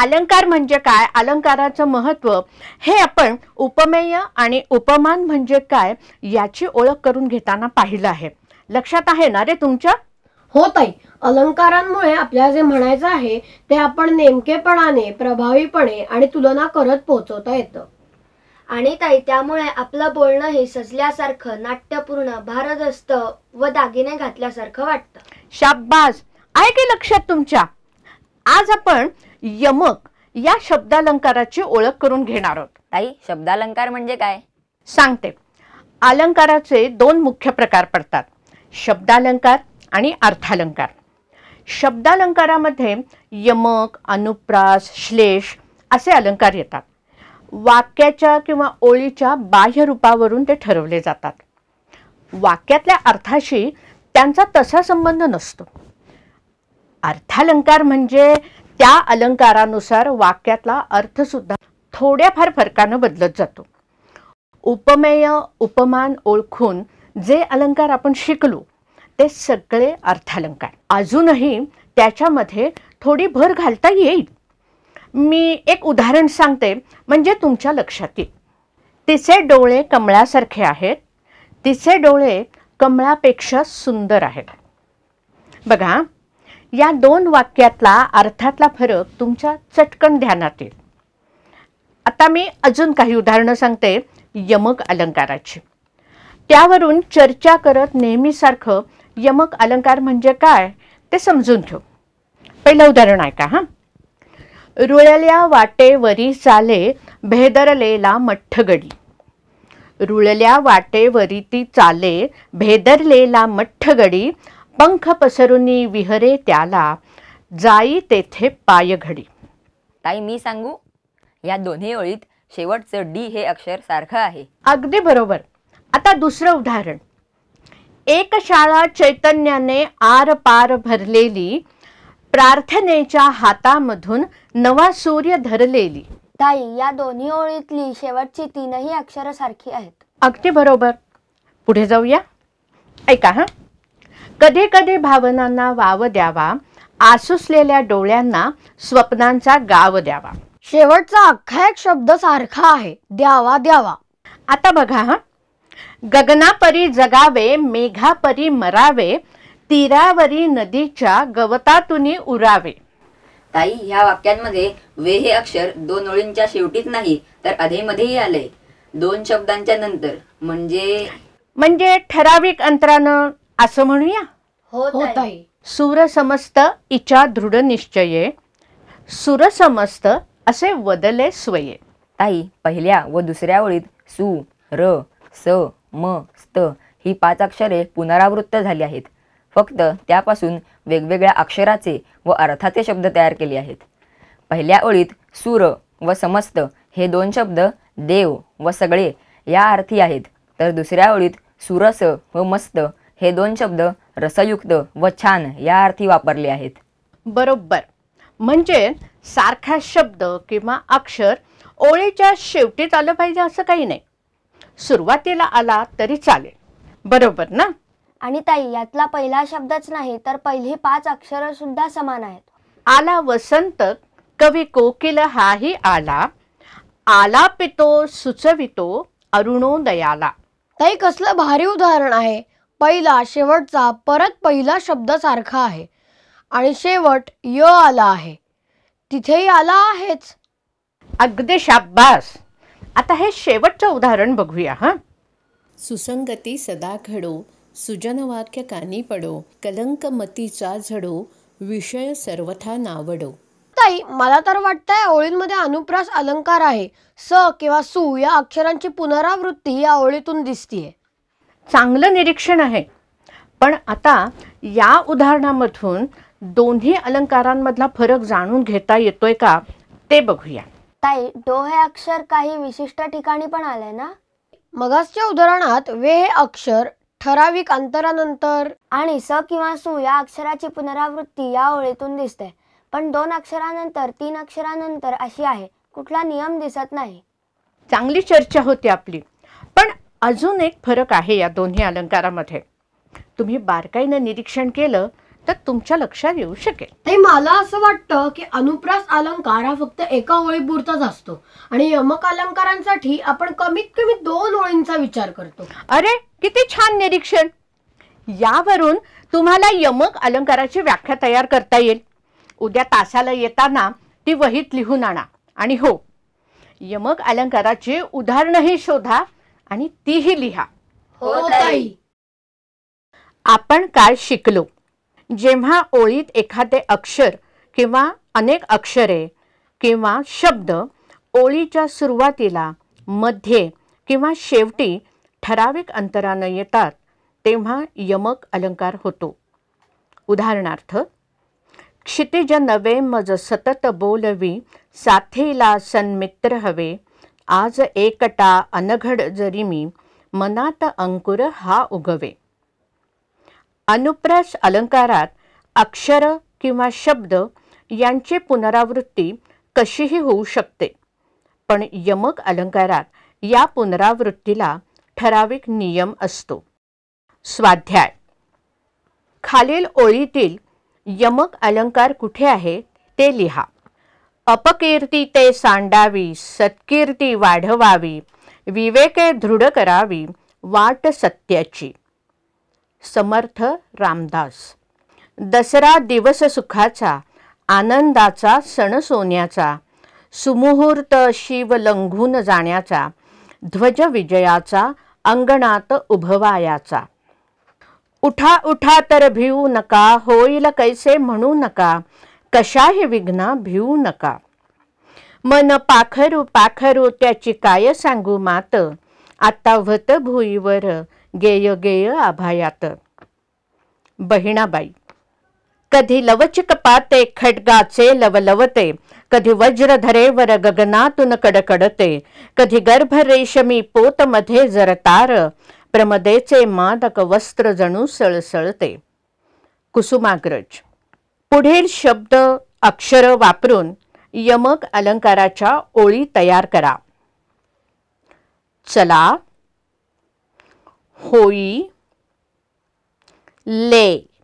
अलंकार म्हणजे काय अलंकाराचं महत्व हे आपण उपमेय आणि उपमान म्हणजे काय याची ओळख करून घेताना पाहिलं आहे लक्षात आहे ना रे तुमच्या हो ताई अलंकारांमुळे आपल्याला जे म्हणायचं आहे ते आपण नेमकेपणाने प्रभावीपणे आणि तुलना करत पोहोचवता येतं आणि ताई त्यामुळे आपलं बोलणं हे सजल्यासारखं नाट्यपूर्ण भारदस्त व दागिने घातल्यासारखं वाटतं शाबास आहे की लक्षात तुमच्या आज आपण यमक या शब्दालंकाराची ओळख करून घेणार आहोत ताई शब्दालंकार म्हणजे काय सांगते अलंकाराचे दोन मुख्य प्रकार पडतात शब्दालंकार आणि अर्थालंकार शब्दालंकारामध्ये यमक अनुप्रास श्लेष असे अलंकार येतात वाक्याच्या किंवा ओळीच्या बाह्य रूपावरून ते ठरवले जातात वाक्यातल्या अर्थाशी त्यांचा तसा संबंध नसतो अर्थालंकार म्हणजे त्या अलंकारानुसार वाक्यातला अर्थसुद्धा थोड्याफार फरकानं बदलत जातो उपमेय उपमान ओळखून जे अलंकार आपण शिकलो ते सगळे अर्थालंकार अजूनही त्याच्यामध्ये थोडी भर घालता येईल मी एक उदाहरण सांगते म्हणजे तुमच्या लक्षात येईल तिचे डोळे कमळासारखे आहेत तिचे डोळे कमळापेक्षा सुंदर आहेत बघा या दोन वाक्यातला अर्थातला फरक तुमच्या चटकन ध्यानात येईल आता मी अजून काही उदाहरणं सांगते यमक अलंकाराची त्यावरून चर्चा करत नेहमीसारखं यमक अलंकार म्हणजे काय ते समजून घेऊ पहिलं उदाहरण आहे का हां रुळल्या वाटेवरी चाले भेदरलेला मठ्ठगडी रुळल्या वाटेवरी ती चाले भेदरलेला मठ्ठगडी पंख पसरुनी विहरे त्याला जाई तेथे पायघडी ताई मी सांगू या दोन्ही ओळीत शेवटचं डी हे अक्षर सारखं आहे अगदी बरोबर आता दुसरं उदाहरण एक शाळा चैतन्याने आर पार भरलेली प्रार्थनेच्या हातामधून नवा सूर्य धरलेली ताई या दोन्ही ओळीतली शेवटची तीनही अक्षर सारखी आहेत अगदी बरोबर पुढे जाऊया ऐका हा कधी कधी भावनांना वाव द्यावा आसुसलेल्या डोळ्यांना स्वप्नांचा गाव द्यावा शेवटचा अख्खा एक शब्द सारखा आहे द्यावा द्यावा आता बघा गगनापरी जगावे मेघापरी मरावे तीरावरी नदीच्या गवतातून उरावे ताई ह्या वाक्यांमध्ये वे हे अक्षर दोन ओळींच्या शेवटीच नाही तर अधेमध्येही आले दोन शब्दांच्या नंतर म्हणजे म्हणजे ठराविक अंतरानं असं म्हणूया हो ताई हो, सुर समस्त इचा दृढ निश्चय सुर समस्त असे वदले स्वये ताई पहिल्या व दुसऱ्या ओळीत सु र स म स्त ही पाच अक्षरे पुनरावृत्त झाली आहेत फक्त त्यापासून वेगवेगळ्या अक्षराचे व अर्थाचे शब्द तयार केले आहेत पहिल्या ओळीत सुर व समस्त हे दोन शब्द देव व सगळे या अर्थी आहेत तर दुसऱ्या ओळीत सुरस व मस्त हे दोन शब्द रसयुक्त व छान या अर्थी वापरले आहेत बरोबर म्हणजे सारखा शब्द किंवा अक्षर ओळीच्या शेवटीत आलं पाहिजे असं काही नाही सुरुवातीला आला तरी चालेल बरोबर ना आणि ताई यातला पहिला शब्दच नाही तर पहिले पाच अक्षर सुद्धा समान आहेत आला वसंत कवी कोकिल हाही आला आला पितो सुचवितो अरुणोदयाला ताई कसलं भारी उदाहरण आहे पहिला शेवटचा परत पहिला सारखा आहे आणि शेवट य आला आहे तिथेही आला आहेच अगदी शाब्बास आता हे शेवटचं उदाहरण बघूया हा सुसंगती सदा घडो सुजनवाक्य कानी पडो कलंक मतीचा झडो विषय सर्वथा नावडो ताई मला तर वाटतंय ओळींमध्ये अनुप्रास अलंकार आहे स किंवा सु या अक्षरांची पुनरावृत्ती या ओळीतून दिसतीये चांगलं निरीक्षण आहे पण आता या उदाहरणामधून दोन्ही अलंकारांमधला फरक जाणून घेता येतोय का ते बघूया ताई डो हे अक्षर काही विशिष्ट ठिकाणी पण आलंय ना मगासच्या उदाहरणात वे हे अक्षर ठराविक अंतरानंतर आणि स किंवा सु या अक्षराची पुनरावृत्ती या ओळीतून दिसते पण दोन अक्षरानंतर तीन अक्षरानंतर अशी आहे कुठला नियम दिसत नाही चांगली चर्चा होती आपली पण अजून एक फरक आहे या दोन्ही अलंकारामध्ये तुम्ही बारकाईनं निरीक्षण केलं तर तुमच्या लक्षात येऊ शकेल ते मला असं वाटतं की अनुप्रास अलंकार हा फक्त एका ओळीपुरताच असतो आणि यमक अलंकारांसाठी आपण कमीत कमी दोन ओळींचा विचार करतो अरे किती छान निरीक्षण यावरून तुम्हाला यमक अलंकाराची व्याख्या तयार करता येईल उद्या तासाला येताना ती वहीत लिहून आणा आणि हो यमक अलंकाराची उदाहरणही शोधा आणि तीही लिहा हो ताई आपण काय शिकलो जेव्हा ओळीत एखादे अक्षर किंवा अनेक अक्षरे किंवा शब्द ओळीच्या सुरुवातीला मध्ये किंवा शेवटी ठराविक अंतरानं येतात तेव्हा यमक अलंकार होतो उदाहरणार्थ क्षितिज नवे मज सतत बोलवी साथीला सन्मित्र हवे आज एकटा अनघड जरी मी मनात अंकुर हा उगवे अनुप्रास अलंकारात अक्षर किंवा शब्द यांची पुनरावृत्ती कशीही होऊ शकते पण यमक अलंकारात या पुनरावृत्तीला ठराविक नियम असतो स्वाध्याय खालील ओळीतील यमक अलंकार कुठे आहे ते लिहा अपकीर्ती ते सांडावी सत्कीर्ती वाढवावी विवेके दृढ करावी वाट सत्याची समर्थ रामदास दसरा दिवस सुखाचा आनंदाचा सण सोन्याचा सुमुहूर्त शिव लंघून जाण्याचा ध्वज विजयाचा अंगणात उभवायाचा उठा उठा तर भिवू नका होईल कैसे म्हणू नका शाहे विघ्ना विघ्न भिवू नका मन पाखरू पाखरू त्याची काय सांगू मात आता व्हत भुईवर गेय गेय आभायात बहिणाबाई कधी लवचिक पाते खडगाचे लवलवते कधी वज्र वर गगनातून कडकडते कधी गर्भ रेशमी पोतमध्ये जरतार प्रमदेचे मादक वस्त्र जणू सळसळते कुसुमाग्रज पुढील शब्द अक्षर वापरून यमक अलंकाराच्या ओळी तयार करा चला होई ले